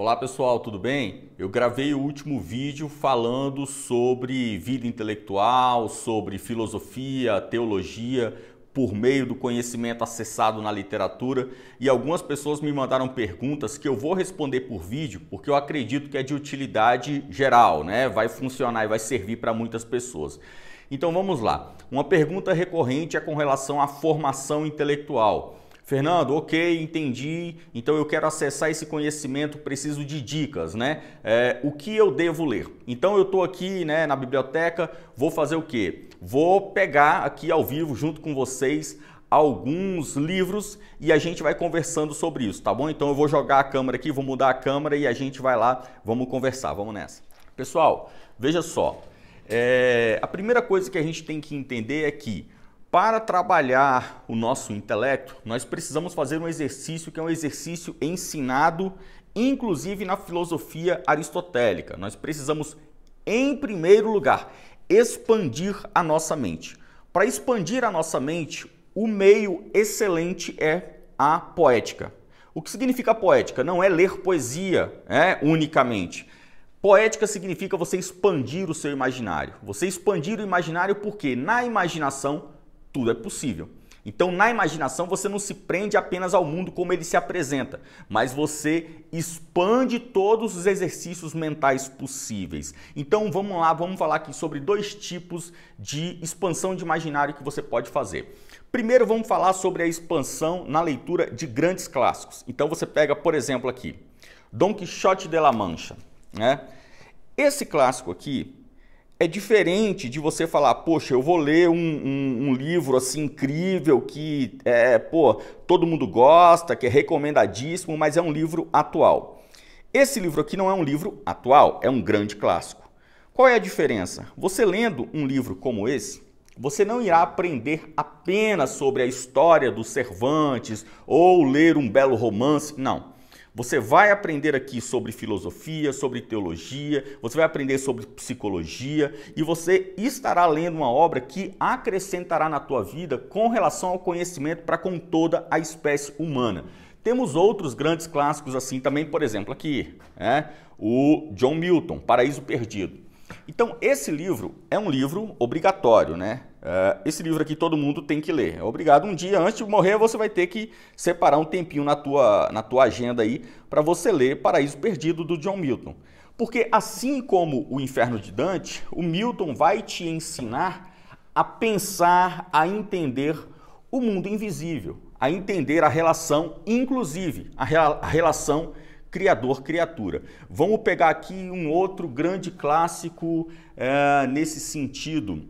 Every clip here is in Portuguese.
Olá pessoal, tudo bem? Eu gravei o último vídeo falando sobre vida intelectual, sobre filosofia, teologia, por meio do conhecimento acessado na literatura e algumas pessoas me mandaram perguntas que eu vou responder por vídeo porque eu acredito que é de utilidade geral, né? Vai funcionar e vai servir para muitas pessoas. Então vamos lá. Uma pergunta recorrente é com relação à formação intelectual. Fernando, ok, entendi. Então eu quero acessar esse conhecimento, preciso de dicas, né? É, o que eu devo ler? Então eu estou aqui né, na biblioteca, vou fazer o quê? Vou pegar aqui ao vivo junto com vocês alguns livros e a gente vai conversando sobre isso, tá bom? Então eu vou jogar a câmera aqui, vou mudar a câmera e a gente vai lá, vamos conversar, vamos nessa. Pessoal, veja só, é, a primeira coisa que a gente tem que entender é que para trabalhar o nosso intelecto, nós precisamos fazer um exercício que é um exercício ensinado, inclusive na filosofia aristotélica. Nós precisamos, em primeiro lugar, expandir a nossa mente. Para expandir a nossa mente, o meio excelente é a poética. O que significa poética? Não é ler poesia é, unicamente. Poética significa você expandir o seu imaginário. Você expandir o imaginário porque na imaginação tudo é possível. Então, na imaginação, você não se prende apenas ao mundo como ele se apresenta, mas você expande todos os exercícios mentais possíveis. Então, vamos lá, vamos falar aqui sobre dois tipos de expansão de imaginário que você pode fazer. Primeiro, vamos falar sobre a expansão na leitura de grandes clássicos. Então, você pega, por exemplo, aqui, Dom Quixote de la Mancha, né? Esse clássico aqui, é diferente de você falar, poxa, eu vou ler um, um, um livro assim incrível que é, pô, todo mundo gosta, que é recomendadíssimo, mas é um livro atual. Esse livro aqui não é um livro atual, é um grande clássico. Qual é a diferença? Você lendo um livro como esse, você não irá aprender apenas sobre a história dos Cervantes ou ler um belo romance, não. Você vai aprender aqui sobre filosofia, sobre teologia, você vai aprender sobre psicologia e você estará lendo uma obra que acrescentará na tua vida com relação ao conhecimento para com toda a espécie humana. Temos outros grandes clássicos assim também, por exemplo, aqui, né? o John Milton, Paraíso Perdido. Então, esse livro é um livro obrigatório, né? Uh, esse livro aqui todo mundo tem que ler. É obrigado. Um dia antes de morrer, você vai ter que separar um tempinho na tua, na tua agenda aí para você ler Paraíso Perdido do John Milton. Porque assim como o Inferno de Dante, o Milton vai te ensinar a pensar, a entender o mundo invisível, a entender a relação, inclusive a, a relação criador-criatura. Vamos pegar aqui um outro grande clássico é, nesse sentido.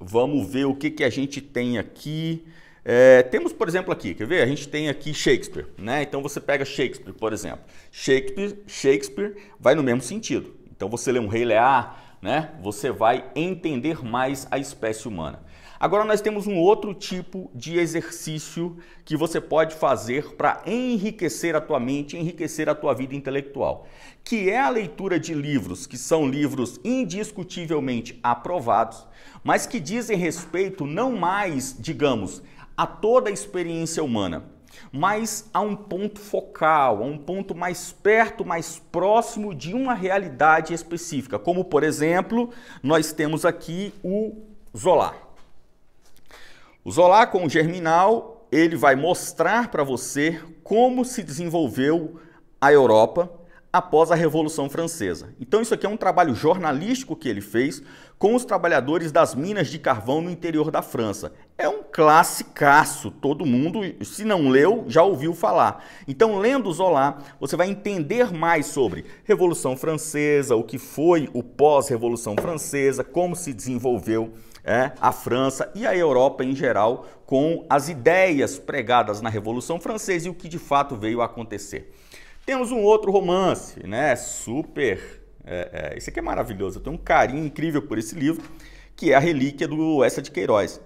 Vamos ver o que, que a gente tem aqui. É, temos, por exemplo, aqui, quer ver? A gente tem aqui Shakespeare, né? Então você pega Shakespeare, por exemplo. Shakespeare, Shakespeare vai no mesmo sentido. Então você lê um Rei Lear, né? Você vai entender mais a espécie humana. Agora nós temos um outro tipo de exercício que você pode fazer para enriquecer a tua mente, enriquecer a tua vida intelectual, que é a leitura de livros que são livros indiscutivelmente aprovados, mas que dizem respeito não mais, digamos, a toda a experiência humana, mas a um ponto focal, a um ponto mais perto, mais próximo de uma realidade específica, como por exemplo, nós temos aqui o Zola. O Zolar com o Germinal, ele vai mostrar para você como se desenvolveu a Europa após a Revolução Francesa. Então isso aqui é um trabalho jornalístico que ele fez com os trabalhadores das minas de carvão no interior da França. É um classicaço, todo mundo, se não leu, já ouviu falar. Então, lendo Zola, você vai entender mais sobre Revolução Francesa, o que foi o pós-Revolução Francesa, como se desenvolveu é, a França e a Europa em geral com as ideias pregadas na Revolução Francesa e o que de fato veio a acontecer. Temos um outro romance, né? Super. É, é, esse aqui é maravilhoso, eu tenho um carinho incrível por esse livro, que é A Relíquia do Essa de Queiroz.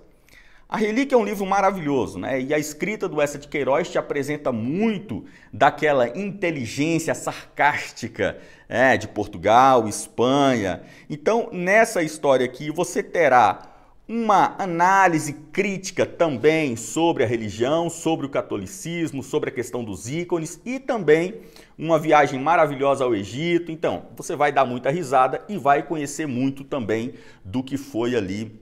A Relíquia é um livro maravilhoso, né? E a escrita do Essa de Queiroz te apresenta muito daquela inteligência sarcástica é, de Portugal, Espanha. Então, nessa história aqui, você terá uma análise crítica também sobre a religião, sobre o catolicismo, sobre a questão dos ícones e também uma viagem maravilhosa ao Egito. Então, você vai dar muita risada e vai conhecer muito também do que foi ali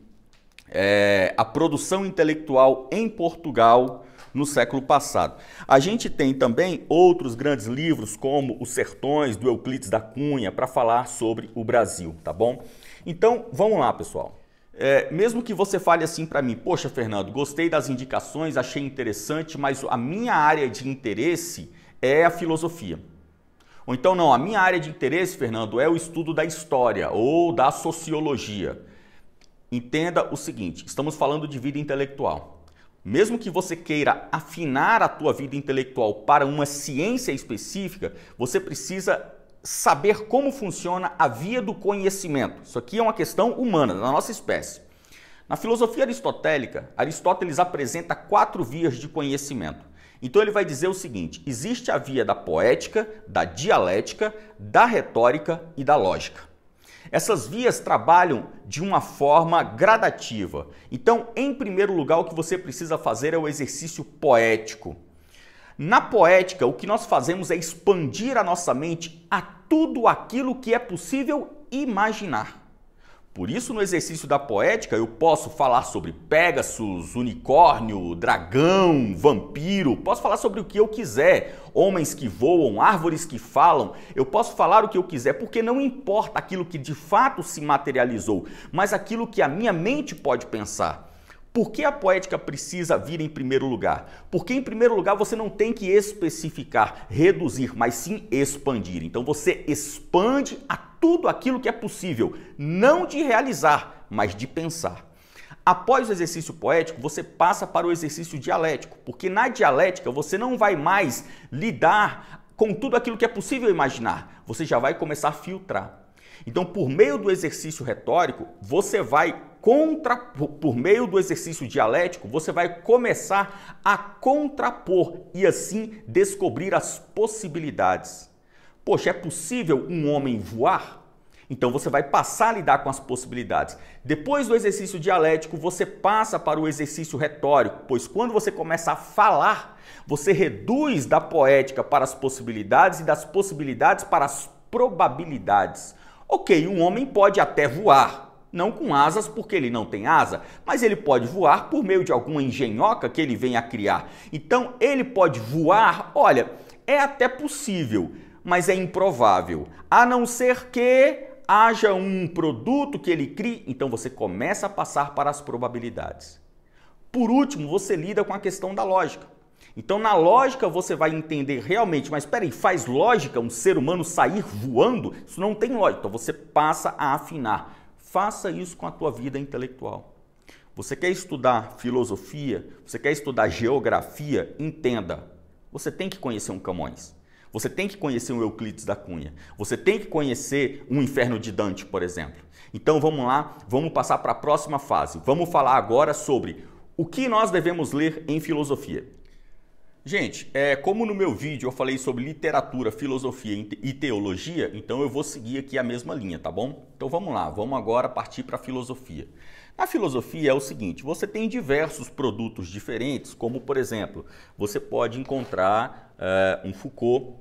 é, a produção intelectual em Portugal no século passado. A gente tem também outros grandes livros como Os Sertões do Euclides da Cunha para falar sobre o Brasil, tá bom? Então, vamos lá, pessoal. É, mesmo que você fale assim para mim, poxa, Fernando, gostei das indicações, achei interessante, mas a minha área de interesse é a filosofia. Ou então, não, a minha área de interesse, Fernando, é o estudo da história ou da sociologia. Entenda o seguinte: estamos falando de vida intelectual. Mesmo que você queira afinar a tua vida intelectual para uma ciência específica, você precisa saber como funciona a via do conhecimento. Isso aqui é uma questão humana, da nossa espécie. Na filosofia aristotélica, Aristóteles apresenta quatro vias de conhecimento. Então ele vai dizer o seguinte: existe a via da poética, da dialética, da retórica e da lógica. Essas vias trabalham de uma forma gradativa. Então, em primeiro lugar, o que você precisa fazer é o exercício poético. Na poética, o que nós fazemos é expandir a nossa mente até tudo aquilo que é possível imaginar. Por isso, no exercício da poética, eu posso falar sobre Pegasus, unicórnio, dragão, vampiro, posso falar sobre o que eu quiser, homens que voam, árvores que falam, eu posso falar o que eu quiser, porque não importa aquilo que de fato se materializou, mas aquilo que a minha mente pode pensar. Por que a poética precisa vir em primeiro lugar? Porque, em primeiro lugar, você não tem que especificar, reduzir, mas sim expandir. Então, você expande a tudo aquilo que é possível, não de realizar, mas de pensar. Após o exercício poético, você passa para o exercício dialético, porque na dialética você não vai mais lidar com tudo aquilo que é possível imaginar, você já vai começar a filtrar. Então, por meio do exercício retórico, você vai contra, por meio do exercício dialético, você vai começar a contrapor e assim descobrir as possibilidades. Poxa, é possível um homem voar? Então você vai passar a lidar com as possibilidades. Depois do exercício dialético, você passa para o exercício retórico, pois quando você começa a falar, você reduz da poética para as possibilidades e das possibilidades para as probabilidades. Ok, um homem pode até voar, não com asas, porque ele não tem asa, mas ele pode voar por meio de alguma engenhoca que ele venha a criar. Então, ele pode voar, olha, é até possível, mas é improvável. A não ser que haja um produto que ele crie, então você começa a passar para as probabilidades. Por último, você lida com a questão da lógica. Então, na lógica, você vai entender realmente, mas peraí, faz lógica um ser humano sair voando? Isso não tem lógica. Então, você passa a afinar. Faça isso com a tua vida intelectual. Você quer estudar filosofia? Você quer estudar geografia? Entenda, você tem que conhecer um Camões. Você tem que conhecer um Euclides da Cunha. Você tem que conhecer um Inferno de Dante, por exemplo. Então vamos lá, vamos passar para a próxima fase. Vamos falar agora sobre o que nós devemos ler em filosofia. Gente, é, como no meu vídeo eu falei sobre literatura, filosofia e teologia, então eu vou seguir aqui a mesma linha, tá bom? Então vamos lá, vamos agora partir para a filosofia. A filosofia é o seguinte: você tem diversos produtos diferentes, como por exemplo, você pode encontrar é, um Foucault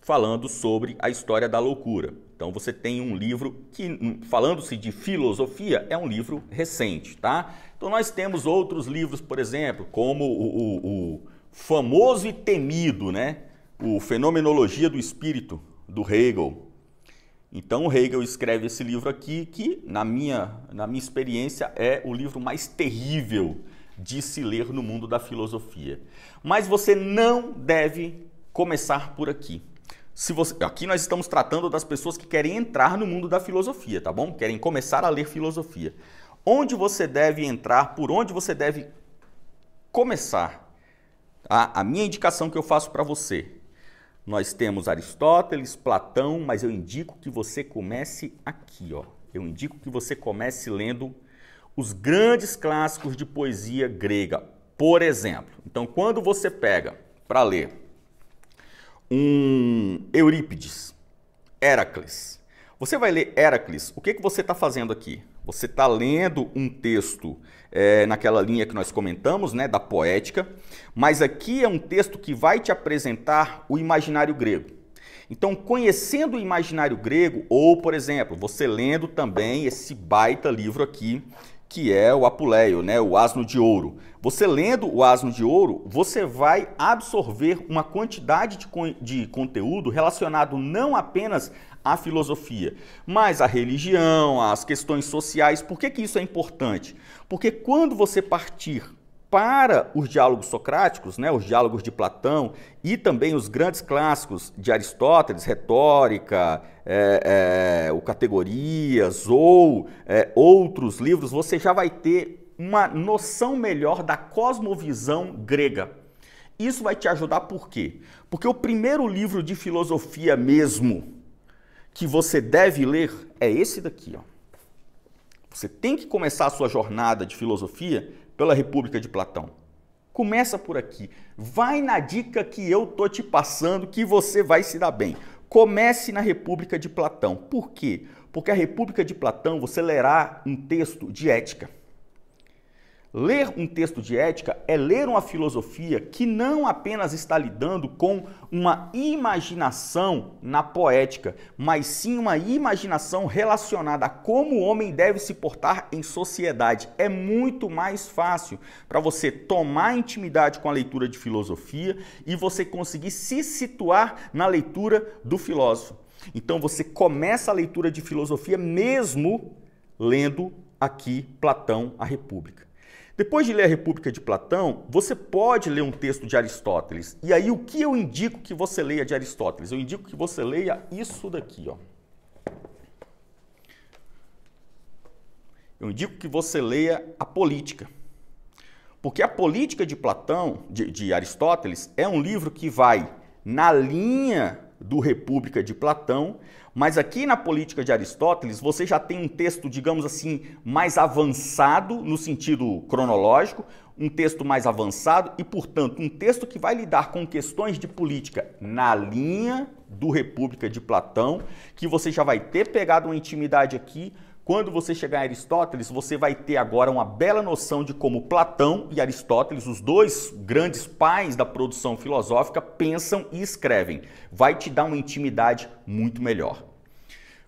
falando sobre a história da loucura. Então você tem um livro que, hum, falando-se de filosofia, é um livro recente, tá? Então nós temos outros livros, por exemplo, como o, o, o famoso e temido, né? O Fenomenologia do Espírito, do Hegel. Então, Hegel escreve esse livro aqui, que, na minha, na minha experiência, é o livro mais terrível de se ler no mundo da filosofia. Mas você não deve começar por aqui. Se você, aqui nós estamos tratando das pessoas que querem entrar no mundo da filosofia, tá bom? Querem começar a ler filosofia. Onde você deve entrar, por onde você deve começar a minha indicação que eu faço para você, nós temos Aristóteles, Platão, mas eu indico que você comece aqui, ó. Eu indico que você comece lendo os grandes clássicos de poesia grega, por exemplo. Então, quando você pega para ler um Eurípides, Heracles, você vai ler Heracles, o que, que você está fazendo aqui? Você está lendo um texto é, naquela linha que nós comentamos, né, da poética, mas aqui é um texto que vai te apresentar o imaginário grego. Então, conhecendo o imaginário grego, ou, por exemplo, você lendo também esse baita livro aqui, que é o Apuleio, né, o Asno de Ouro. Você lendo o Asno de Ouro, você vai absorver uma quantidade de, con de conteúdo relacionado não apenas à filosofia, mas à religião, às questões sociais. Por que, que isso é importante? Porque quando você partir para os diálogos socráticos, né, os diálogos de Platão e também os grandes clássicos de Aristóteles, Retórica, é, é, o Categorias ou é, outros livros, você já vai ter uma noção melhor da cosmovisão grega. Isso vai te ajudar por quê? Porque o primeiro livro de filosofia mesmo que você deve ler é esse daqui. Ó. Você tem que começar a sua jornada de filosofia pela República de Platão. Começa por aqui. Vai na dica que eu tô te passando que você vai se dar bem. Comece na República de Platão. Por quê? Porque a República de Platão você lerá um texto de ética. Ler um texto de ética é ler uma filosofia que não apenas está lidando com uma imaginação na poética, mas sim uma imaginação relacionada a como o homem deve se portar em sociedade. É muito mais fácil para você tomar intimidade com a leitura de filosofia e você conseguir se situar na leitura do filósofo. Então você começa a leitura de filosofia mesmo lendo aqui Platão, a República. Depois de ler a República de Platão, você pode ler um texto de Aristóteles. E aí, o que eu indico que você leia de Aristóteles? Eu indico que você leia isso daqui, ó. Eu indico que você leia a política. Porque a política de Platão, de, de Aristóteles, é um livro que vai na linha do República de Platão, mas aqui na Política de Aristóteles você já tem um texto, digamos assim, mais avançado no sentido cronológico, um texto mais avançado e, portanto, um texto que vai lidar com questões de política na linha do República de Platão, que você já vai ter pegado uma intimidade aqui quando você chegar em Aristóteles, você vai ter agora uma bela noção de como Platão e Aristóteles, os dois grandes pais da produção filosófica, pensam e escrevem. Vai te dar uma intimidade muito melhor.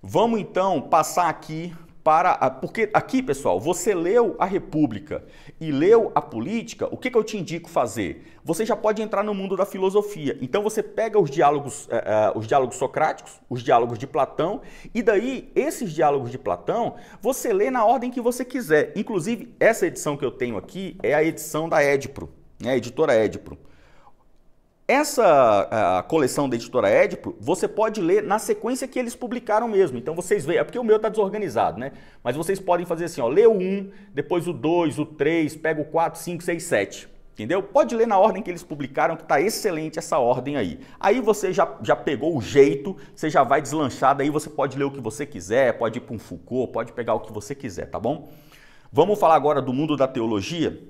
Vamos então passar aqui para. A... Porque aqui, pessoal, você leu a República e leu a política, o que, que eu te indico fazer? Você já pode entrar no mundo da filosofia. Então você pega os diálogos, uh, uh, os diálogos socráticos, os diálogos de Platão, e daí esses diálogos de Platão você lê na ordem que você quiser. Inclusive, essa edição que eu tenho aqui é a edição da Edipro, né? a editora Edipro. Essa coleção da editora Édipo, você pode ler na sequência que eles publicaram mesmo. Então vocês veem, é porque o meu está desorganizado, né? Mas vocês podem fazer assim, ó, lê o 1, depois o 2, o 3, pega o 4, 5, 6, 7. Entendeu? Pode ler na ordem que eles publicaram, que está excelente essa ordem aí. Aí você já, já pegou o jeito, você já vai deslanchar, daí você pode ler o que você quiser, pode ir para um Foucault, pode pegar o que você quiser, tá bom? Vamos falar agora do mundo da teologia?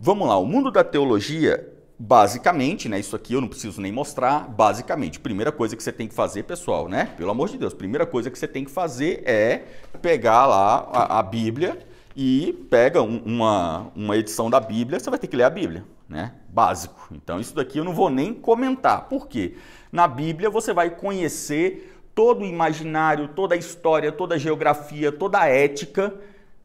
Vamos lá, o mundo da teologia Basicamente, né? Isso aqui eu não preciso nem mostrar. Basicamente, primeira coisa que você tem que fazer, pessoal, né? Pelo amor de Deus, primeira coisa que você tem que fazer é pegar lá a, a Bíblia e pega um, uma, uma edição da Bíblia, você vai ter que ler a Bíblia, né? Básico. Então, isso daqui eu não vou nem comentar. Por quê? Na Bíblia você vai conhecer todo o imaginário, toda a história, toda a geografia, toda a ética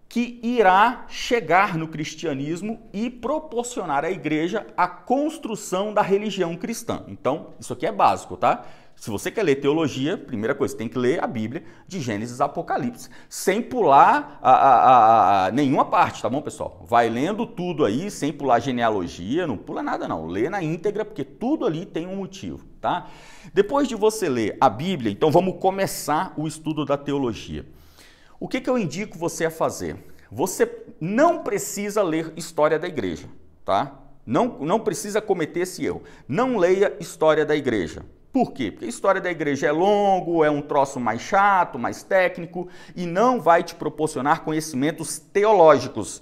que irá chegar no cristianismo e proporcionar à igreja a construção da religião cristã. Então, isso aqui é básico, tá? Se você quer ler teologia, primeira coisa, tem que ler a Bíblia de Gênesis a Apocalipse, sem pular a, a, a, nenhuma parte, tá bom, pessoal? Vai lendo tudo aí, sem pular genealogia, não pula nada não. Lê na íntegra, porque tudo ali tem um motivo, tá? Depois de você ler a Bíblia, então vamos começar o estudo da teologia. O que, que eu indico você a fazer? Você não precisa ler História da Igreja, tá? Não, não precisa cometer esse erro. Não leia História da Igreja. Por quê? Porque a história da igreja é longo, é um troço mais chato, mais técnico e não vai te proporcionar conhecimentos teológicos.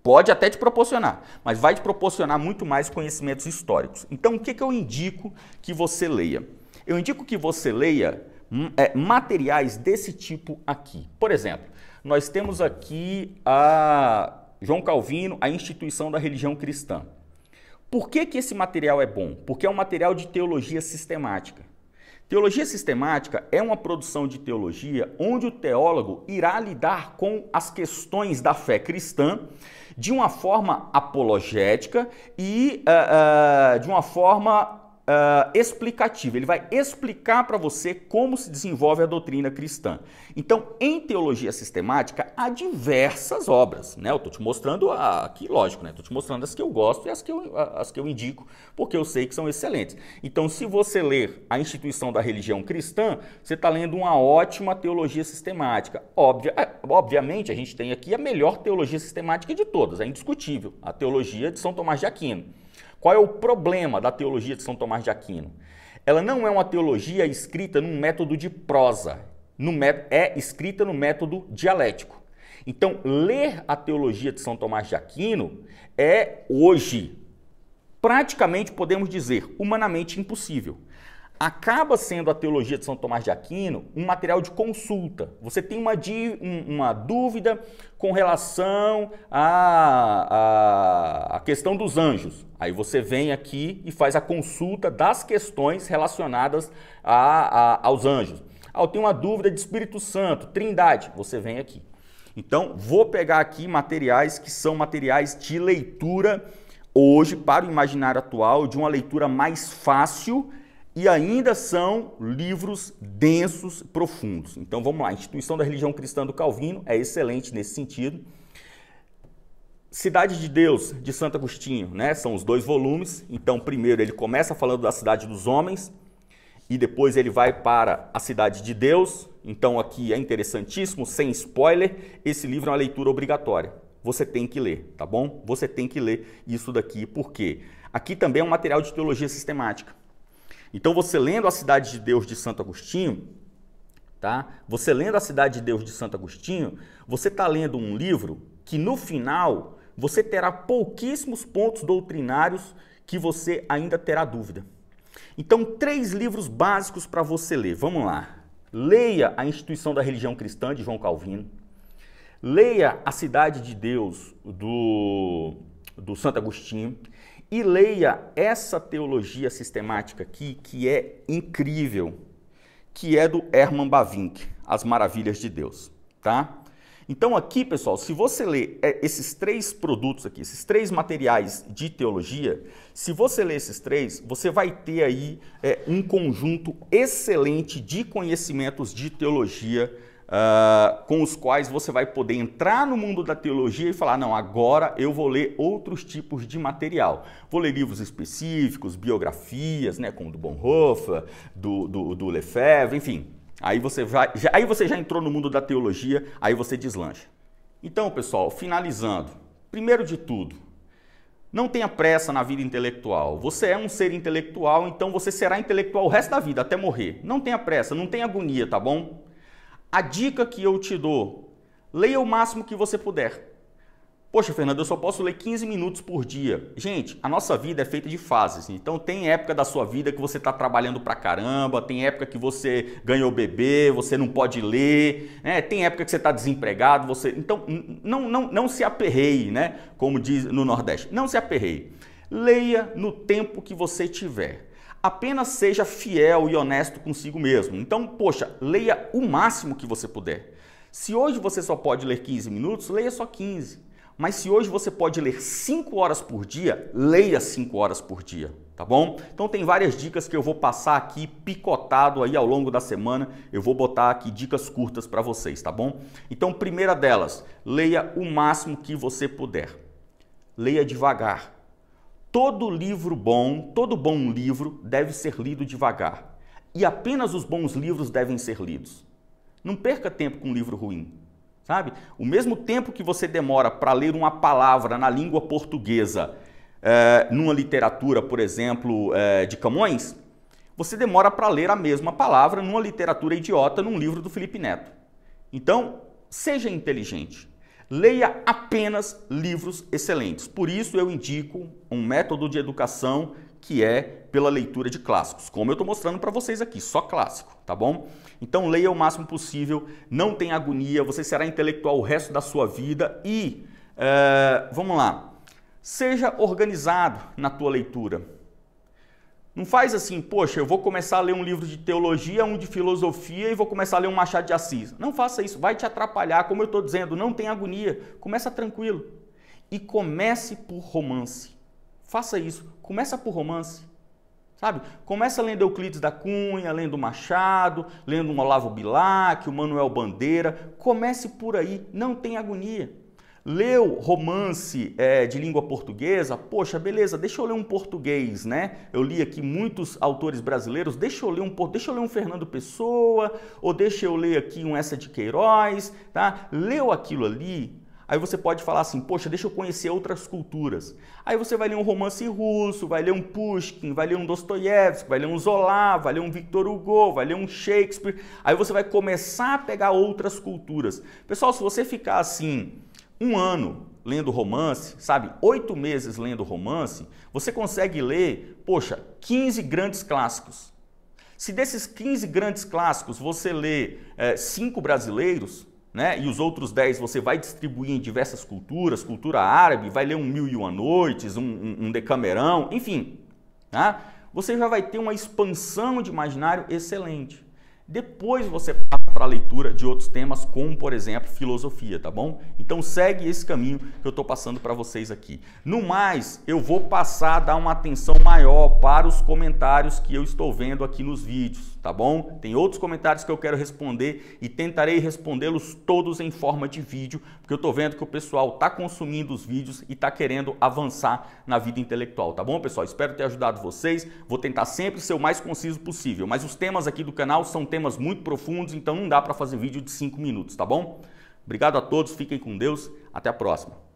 Pode até te proporcionar, mas vai te proporcionar muito mais conhecimentos históricos. Então, o que, que eu indico que você leia? Eu indico que você leia Hum, é, materiais desse tipo aqui. Por exemplo, nós temos aqui a João Calvino, a instituição da religião cristã. Por que, que esse material é bom? Porque é um material de teologia sistemática. Teologia sistemática é uma produção de teologia onde o teólogo irá lidar com as questões da fé cristã de uma forma apologética e uh, uh, de uma forma uh, ah, explicativo, ele vai explicar para você como se desenvolve a doutrina cristã. Então, em teologia sistemática, há diversas obras, né? Eu estou te mostrando aqui, lógico, né? Estou te mostrando as que eu gosto e as que eu, as que eu indico, porque eu sei que são excelentes. Então, se você ler A Instituição da Religião Cristã, você está lendo uma ótima teologia sistemática. óbvia é, obviamente, a gente tem aqui a melhor teologia sistemática de todas, é indiscutível, a teologia de São Tomás de Aquino. Qual é o problema da teologia de São Tomás de Aquino? Ela não é uma teologia escrita num método de prosa, é escrita no método dialético. Então, ler a teologia de São Tomás de Aquino é hoje praticamente podemos dizer humanamente impossível acaba sendo a teologia de São Tomás de Aquino um material de consulta. Você tem uma, uma dúvida com relação à, a questão dos anjos. Aí você vem aqui e faz a consulta das questões relacionadas a, a, aos anjos. Ah, eu tenho uma dúvida de Espírito Santo, Trindade. Você vem aqui. Então, vou pegar aqui materiais que são materiais de leitura hoje para o imaginário atual, de uma leitura mais fácil e ainda são livros densos, profundos. Então vamos lá, a Instituição da Religião Cristã do Calvino é excelente nesse sentido. Cidade de Deus, de Santo Agostinho, né? São os dois volumes. Então, primeiro ele começa falando da cidade dos homens e depois ele vai para a cidade de Deus. Então, aqui é interessantíssimo, sem spoiler, esse livro é uma leitura obrigatória. Você tem que ler, tá bom? Você tem que ler isso daqui, porque aqui também é um material de teologia sistemática. Então você lendo a Cidade de Deus de Santo Agostinho, tá? Você lendo a Cidade de Deus de Santo Agostinho, você está lendo um livro que no final você terá pouquíssimos pontos doutrinários que você ainda terá dúvida. Então, três livros básicos para você ler. Vamos lá. Leia A Instituição da Religião Cristã, de João Calvino. Leia A Cidade de Deus, do, do Santo Agostinho e leia essa teologia sistemática aqui, que é incrível, que é do Herman Bavinck, As Maravilhas de Deus, tá? Então aqui, pessoal, se você ler é, esses três produtos aqui, esses três materiais de teologia, se você ler esses três, você vai ter aí é, um conjunto excelente de conhecimentos de teologia Uh, com os quais você vai poder entrar no mundo da teologia e falar: não, agora eu vou ler outros tipos de material. Vou ler livros específicos, biografias, né, como do Bonhoeffer, do, do, do Lefebvre, enfim, Aí você, vai, já, aí você já entrou no mundo da teologia, aí você deslancha. Então, pessoal, finalizando. Primeiro de tudo, não tenha pressa na vida intelectual. Você é um ser intelectual, então você será intelectual o resto da vida, até morrer. Não tenha pressa, não tenha agonia, tá bom? A dica que eu te dou: leia o máximo que você puder. Poxa, Fernando, eu só posso ler 15 minutos por dia. Gente, a nossa vida é feita de fases. Então, tem época da sua vida que você está trabalhando pra caramba, tem época que você ganhou bebê, você não pode ler, né? tem época que você está desempregado. você. Então, não, não, não se aperreie, né? como diz no Nordeste. Não se aperreie. Leia no tempo que você tiver. Apenas seja fiel e honesto consigo mesmo. Então, poxa, leia o máximo que você puder. Se hoje você só pode ler 15 minutos, leia só 15. Mas se hoje você pode ler 5 horas por dia, leia 5 horas por dia, tá bom? Então tem várias dicas que eu vou passar aqui picotado aí ao longo da semana. Eu vou botar aqui dicas curtas para vocês, tá bom? Então, primeira delas, leia o máximo que você puder. Leia devagar. Todo livro bom, todo bom livro deve ser lido devagar. E apenas os bons livros devem ser lidos. Não perca tempo com um livro ruim sabe? O mesmo tempo que você demora para ler uma palavra na língua portuguesa, é, numa literatura, por exemplo, é, de Camões, você demora para ler a mesma palavra numa literatura idiota num livro do Felipe Neto. Então, seja inteligente. Leia apenas livros excelentes. Por isso eu indico um método de educação que é pela leitura de clássicos, como eu estou mostrando para vocês aqui, só clássico, tá bom? Então leia o máximo possível, não tem agonia, você será intelectual o resto da sua vida e, eh, vamos lá, seja organizado na tua leitura. Não faz assim, poxa, eu vou começar a ler um livro de teologia, um de filosofia e vou começar a ler um Machado de Assis. Não faça isso, vai te atrapalhar, como eu estou dizendo, não tem agonia, começa tranquilo. E comece por romance. Faça isso, Começa por romance. Sabe? Começa lendo Euclides da Cunha, lendo Machado, lendo um Olavo Bilac, o Manuel Bandeira. Comece por aí, não tem agonia. Leu romance é, de língua portuguesa? Poxa, beleza, deixa eu ler um português, né? Eu li aqui muitos autores brasileiros, deixa eu ler um, deixa eu ler um Fernando Pessoa, ou deixa eu ler aqui um Essa de Queiroz, tá? Leu aquilo ali, Aí você pode falar assim, poxa, deixa eu conhecer outras culturas. Aí você vai ler um romance russo, vai ler um Pushkin, vai ler um Dostoiévski, vai ler um Zola, vai ler um Victor Hugo, vai ler um Shakespeare. Aí você vai começar a pegar outras culturas. Pessoal, se você ficar assim um ano lendo romance, sabe, oito meses lendo romance, você consegue ler, poxa, 15 grandes clássicos. Se desses 15 grandes clássicos você lê é, cinco brasileiros, né? E os outros 10 você vai distribuir em diversas culturas, cultura árabe, vai ler um Mil e Uma Noites, um, um, um Decamerão, enfim, tá? Você já vai ter uma expansão de imaginário excelente. Depois você passa para a leitura de outros temas, como por exemplo filosofia, tá bom? Então segue esse caminho que eu estou passando para vocês aqui. No mais, eu vou passar a dar uma atenção maior para os comentários que eu estou vendo aqui nos vídeos tá bom? Tem outros comentários que eu quero responder e tentarei respondê-los todos em forma de vídeo, porque eu tô vendo que o pessoal tá consumindo os vídeos e tá querendo avançar na vida intelectual, tá bom, pessoal? Espero ter ajudado vocês. Vou tentar sempre ser o mais conciso possível, mas os temas aqui do canal são temas muito profundos, então não dá para fazer vídeo de 5 minutos, tá bom? Obrigado a todos, fiquem com Deus, até a próxima.